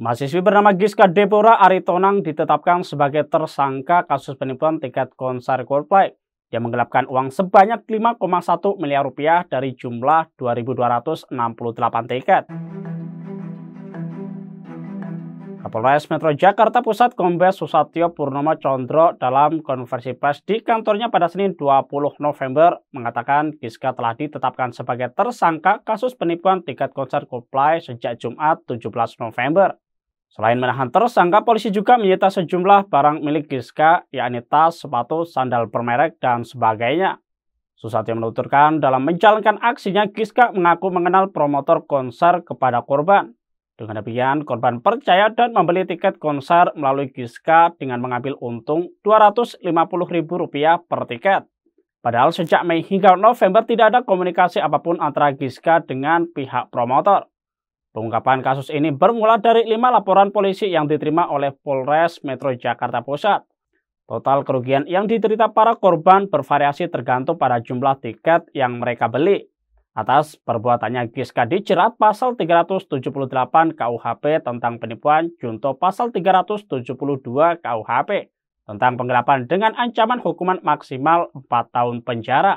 Mahasiswi bernama Giska Depora Aritonang ditetapkan sebagai tersangka kasus penipuan tiket konser Coldplay. yang menggelapkan uang sebanyak 5,1 miliar rupiah dari jumlah 2.268 tiket. Kapolres Metro Jakarta Pusat Kombes Susatyo Purnomo Condro dalam konversi pers di kantornya pada Senin 20 November mengatakan Giska telah ditetapkan sebagai tersangka kasus penipuan tiket konser Coldplay sejak Jumat 17 November. Selain menahan tersangka, polisi juga menyita sejumlah barang milik Giska, yakni tas, sepatu, sandal bermerek, dan sebagainya. Susatyo menuturkan dalam menjalankan aksinya, Giska mengaku mengenal promotor konser kepada korban. Dengan demikian, korban percaya dan membeli tiket konser melalui Giska dengan mengambil untung Rp250.000 per tiket. Padahal sejak Mei hingga November tidak ada komunikasi apapun antara Giska dengan pihak promotor. Pengungkapan kasus ini bermula dari lima laporan polisi yang diterima oleh Polres Metro Jakarta Pusat. Total kerugian yang diderita para korban bervariasi tergantung pada jumlah tiket yang mereka beli. Atas perbuatannya Giska dijerat pasal 378 KUHP tentang penipuan junto pasal 372 KUHP tentang penggelapan dengan ancaman hukuman maksimal 4 tahun penjara.